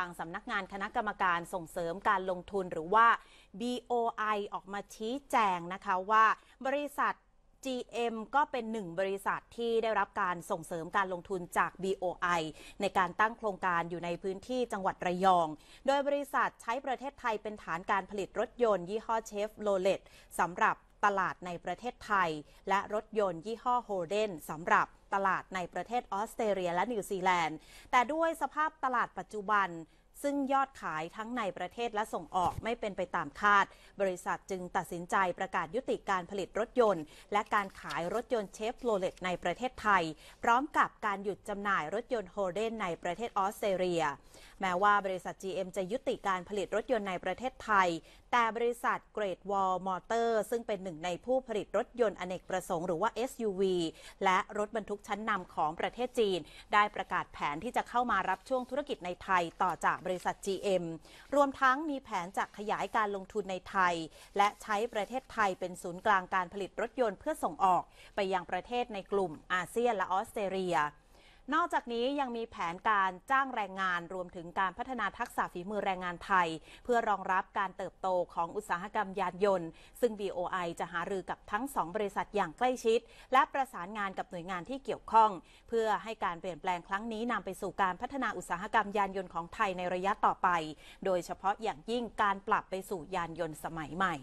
างสำนักงานคณะกรรมการส่งเสริมการลงทุนหรือว่า BOI ออกมาชี้แจงนะคะว่าบริษัท GM ก็เป็นหนึ่งบริษัทที่ได้รับการส่งเสริมการลงทุนจาก BOI ในการตั้งโครงการอยู่ในพื้นที่จังหวัดระยอง โดยบริษัทใช้ประเทศไทยเป็นฐานการผลิตรถยนต์ ยี่ห้อเชฟโรเลตสำหรับตลาดในประเทศไทยและรถยนต์ยี่ห้อโฮเดนสำหรับตลาดในประเทศออสเตรเลียและนิวซีแลนด์ แต่ด้วยสภาพตลาดปัจจุบันซึ่งยอดขายทั้งในประเทศและส่งออกไม่เป็นไปตามคาด บริษัทจึงตัดสินใจประกาศยุติการผลิตรถยนต์ และการขายรถยนต์เชฟโรเลตในประเทศไทย พร้อมกับการหยุดจำหน่ายรถยนต์โฮเดนในประเทศออสเตรเลีย แม้ว่าบริษัท GM จะยุติการผลิตรถยนต์ในประเทศไทย แต่บริษัทเกรดวอลมอเตอร์ซึ่งเป็นหนึ่งในผู้ผลิตรถยนต์อเนกประสงค์หรือว่า SUV และรถบรรทุกชั้นนำของประเทศจีน ได้ประกาศแผนที่จะเข้ามารับช่วงธุรกิจในไทยต่อจากบริษัท GM รวมทั้งมีแผนจะขยายการลงทุนในไทย และใช้ประเทศไทยเป็นศูนย์กลางการผลิตรถยนต์เพื่อส่งออกไปยังประเทศในกลุ่มอาเซียนและออสเตรเลียนอกจากนี้ยังมีแผนการจ้างแรงงานรวมถึงการพัฒนาทักษะฝีมือแรงงานไทย เพื่อรองรับการเติบโตของอุตสาหกรรมยานยนต์ ซึ่ง BOI จะหารือกับทั้งสองบริษัทอย่างใกล้ชิด และประสานงานกับหน่วยงานที่เกี่ยวข้อง เพื่อให้การเปลี่ยนแปลงครั้งนี้นำไปสู่การพัฒนาอุตสาหกรรมยานยนต์ของไทยในระยะต่อไป โดยเฉพาะอย่างยิ่งการปรับไปสู่ยานยนต์สมัยใหม่